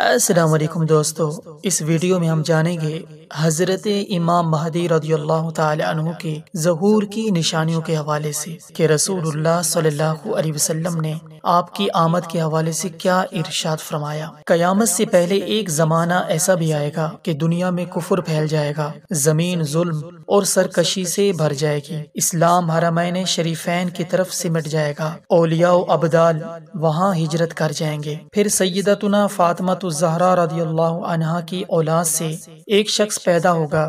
असलम दोस्तों इस वीडियो में हम जानेंगे हजरत इमाम महदी रजील्ला तु के जहूर की निशानियों के हवाले से कि रसूलुल्लाह सल्लल्लाहु अलैहि ने आपकी आमद के हवाले से क्या इर्शाद फरमाया कयामत से पहले एक जमाना ऐसा भी आएगा कि दुनिया में कुफर फैल जाएगा जमीन जुल्म और सरकशी से भर जाएगी इस्लाम हरमैन शरीफैन की तरफ सिमट जाएगा ओलिया अबदाल वहाँ हिजरत कर जाएंगे फिर सैदतना फातमा तो जहरा रदी अनहा की औलाद से एक शख्स पैदा होगा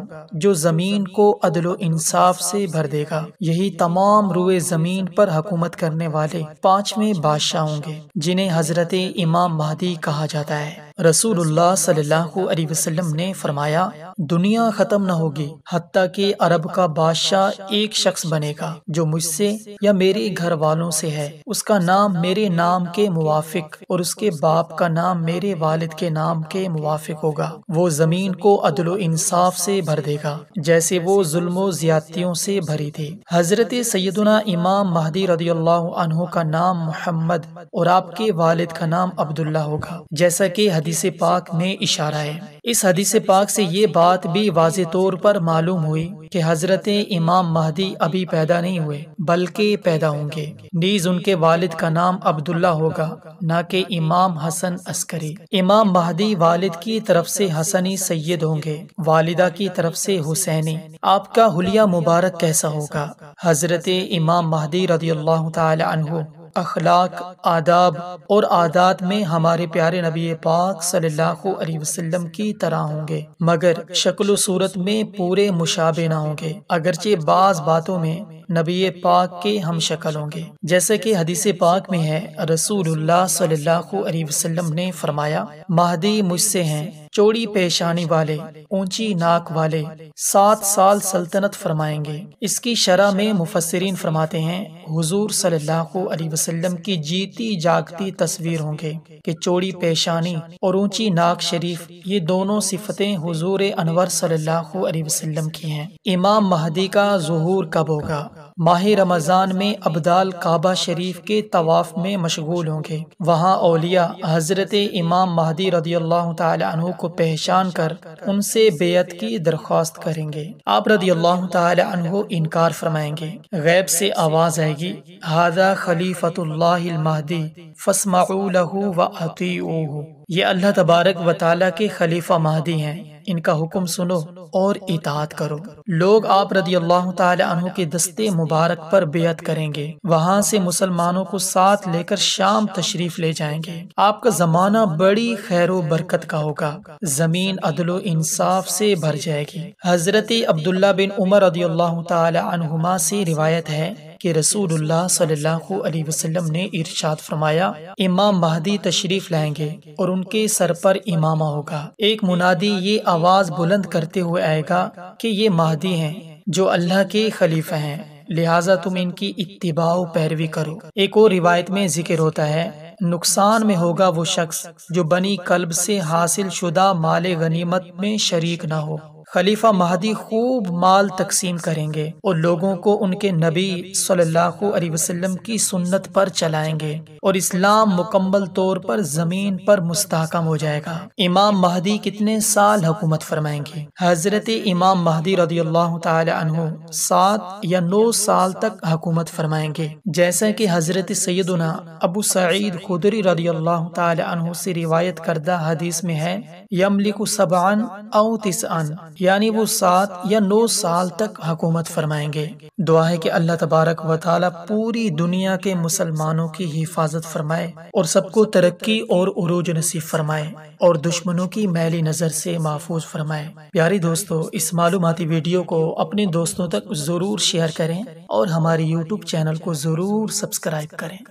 जो जमीन को अदलो इंसाफ से भर देगा यही तमाम रुए जमीन पर हुकूमत करने वाले पांचवें बादशाह बादशाह होंगे जिन्हें हजरत इमाम महदी कहा जाता है रसूलुल्लाह सल्लल्लाहु अलैहि वसल्लम ने फरमाया दुनिया खत्म न होगी हती के अरब का बादशाह एक शख्स बनेगा जो मुझसे या मेरे घर वालों से है उसका नाम मेरे नाम के मुआफिक और उसके बाप का नाम मेरे वालिद के नाम के मुआफिक होगा वो जमीन को अदल इंसाफ से भर देगा जैसे वो जुल्म ज्यादतियों से भरी थी हजरत सैदना इमाम महदी रदी अल्लाह का नाम मोहम्मद और आपके वालिद का नाम अब्दुल्ला होगा जैसा की हदीस पाक में इशारा है इस हदीस पाक से ये बात भी वाज तौर पर मालूम हुई कि हजरत इमाम महदी अभी पैदा नहीं हुए बल्कि पैदा होंगे नीज उनके वालिद का नाम अब्दुल्ला होगा न के इमाम हसन अस्करी इमाम महदी वालिद की तरफ से हसनी सैयद होंगे वालिदा की तरफ से हुसैनी आपका हुलिया मुबारक कैसा होगा हजरत इमाम महदी रजी अल्लाह तहु अखलाक आदाब और आदात में हमारे प्यारे नबी पाक सल्लल्लाहु अलैहि वसल्लम की तरह होंगे मगर शक्ल सूरत में पूरे मुशाबे ना होंगे अगरचे बाज बातों में नबी पाक के हम शक्ल होंगे जैसे कि हदीस पाक में है रसूलुल्लाह सल्लल्लाहु अलैहि वसल्लम ने फरमाया महदी मुझसे हैं चौड़ी पेशानी वाले ऊंची नाक वाले सात साल सल्तनत फरमाएंगे इसकी शरह में मुफसरीन फरमाते हैं हुजूर सल्लल्लाहु अलैहि वसल्लम की जीती जागती तस्वीर होंगे कि चौड़ी पेशानी और ऊंची नाक शरीफ ये दोनों सिफतें हुजूर अनवर सल्लल्लाहु अलैहि वसल्लम की हैं इमाम महदी का जहूर कब होगा माह रमज़ान में अब्दाल काबा शरीफ के तवाफ़ में मशगूल होंगे वहाँ अलिया हज़रत इमाम महदी रदी अल्लाह तु को पहचान कर उनसे बेयत की दरख्वास्त करेंगे आप रदी अल्लाह तु इनकार फरमाएंगे गैब से आवाज़ आएगी हादा खलीफतुल्लाहदी फसमाऊ व ये अल्लाह तबारक व के खलीफा महदी हैं इनका हुक्म सुनो और इतात करो लोग आप रदी अल्लाह तु के दस्ते मुबारक पर बेहद करेंगे वहाँ से मुसलमानों को साथ लेकर शाम तशरीफ ले जाएंगे आपका जमाना बड़ी खैर बरकत का होगा जमीन अदलो इंसाफ से भर जाएगी हजरत अब्दुल्ला बिन उमर रदी अल्लाह तुमा से रिवायत है के रसूलुल्लाह सल्लल्लाहु अलैहि वसल्लम ने इरशाद फरमाया इमाम महदी तशरीफ लाएंगे और उनके सर पर इमामा होगा एक मुनादी ये आवाज बुलंद करते हुए आएगा कि ये महदी हैं जो अल्लाह के खलीफा हैं लिहाजा तुम इनकी इतबा पैरवी करो एक और रिवायत में जिक्र होता है नुकसान में होगा वो शख्स जो बनी कल्ब से हासिल शुदा माल गनीमत में शरीक ना हो खलीफा महदी खूब माल तकसीम करेंगे और लोगों को उनके नबी सल्लल्लाहु अलैहि वसल्लम की सुन्नत पर चलाएंगे और इस्लाम मुकम्मल तौर पर जमीन पर मुस्तकम हो जाएगा इमाम महदी कितने साल हुकूमत फरमाएंगे हजरत इमाम महदी रदी अल्लाह सात या नौ साल तक हुकूमत फरमाएंगे जैसा की हजरत सैदना अबू सईद खुदरी रदी अल्लाह से रिवायत करदा हदीस में है यमलिक सबान औ तिसान यानी वो सात या नौ साल तक हुकूमत फरमाएंगे दुआ है कि अल्लाह तबारक व पूरी दुनिया के मुसलमानों की हिफाजत फरमाए और सबको तरक्की और उरूज नसीब फरमाए और दुश्मनों की मैली नज़र से महफूज फरमाए प्यारे दोस्तों इस मालूमती वीडियो को अपने दोस्तों तक ज़रूर शेयर करें और हमारे यूट्यूब चैनल को ज़रूर सब्सक्राइब करें